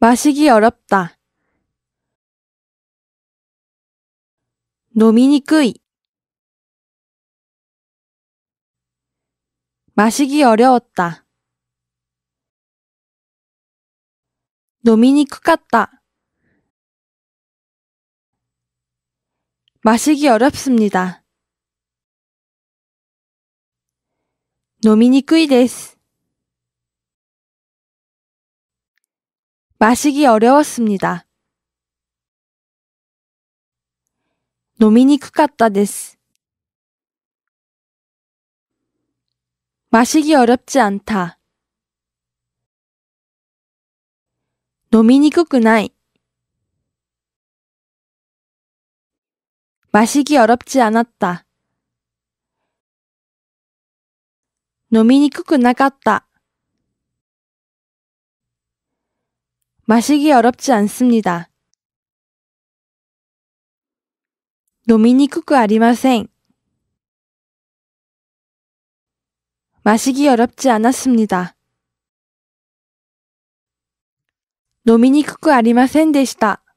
마시기 어렵다. 飲みにくい 마시기 어려웠다. 노미니くか다 마시기 어렵습니다. 노미니くい 데스. 마시기어려웠습니다飲みにくかったです。마시기어렵지않 다。 飲みにくくない。마시기어렵지않았 다。 飲みにくくなかった。 마시기 어렵지 않습니다. 노미니쿠쿠 아리마생. 마시기 어렵지 않았습니다. 노미니쿠쿠 아리마센 데시다.